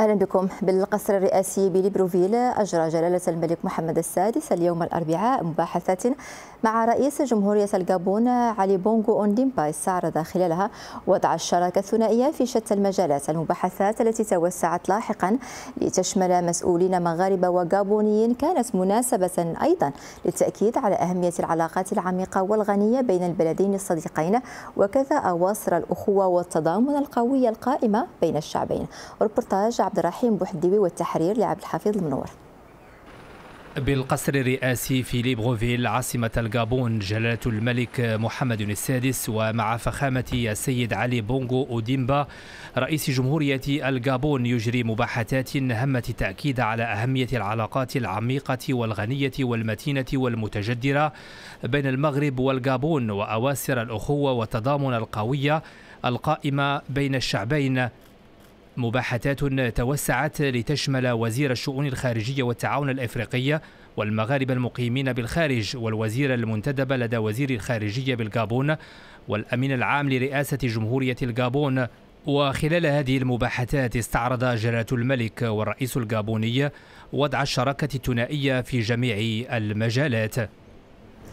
أهلا بكم بالقصر الرئاسي بليبروفيل أجرى جلالة الملك محمد السادس اليوم الأربعاء مباحثات مع رئيس جمهورية الغابون علي بونغو أونديمبا استعرض خلالها وضع الشراكة الثنائية في شتى المجالات المباحثات التي توسعت لاحقا لتشمل مسؤولين مغاربة وغابونيين كانت مناسبة أيضا للتأكيد على أهمية العلاقات العميقة والغنية بين البلدين الصديقين وكذا أواصر الأخوة والتضامن القوي القائمة بين الشعبين عبد الرحيم بوحديوي والتحرير لعبد الحفيظ المنور بالقصر الرئاسي في ليبروفيل عاصمة الغابون جلالة الملك محمد السادس ومع فخامة السيد علي بونغو أوديمبا رئيس جمهورية الغابون يجري مباحثات هامة التأكيد على أهمية العلاقات العميقة والغنية والمتينة والمتجدرة بين المغرب والغابون وأواصر الأخوة والتضامن القوية القائمة بين الشعبين مباحثات توسعت لتشمل وزير الشؤون الخارجية والتعاون الأفريقية والمغاربة المقيمين بالخارج والوزير المنتدب لدى وزير الخارجية بالغابون والأمين العام لرئاسة جمهورية الغابون وخلال هذه المباحثات استعرض جلالة الملك والرئيس الغابوني وضع الشراكة الثنائية في جميع المجالات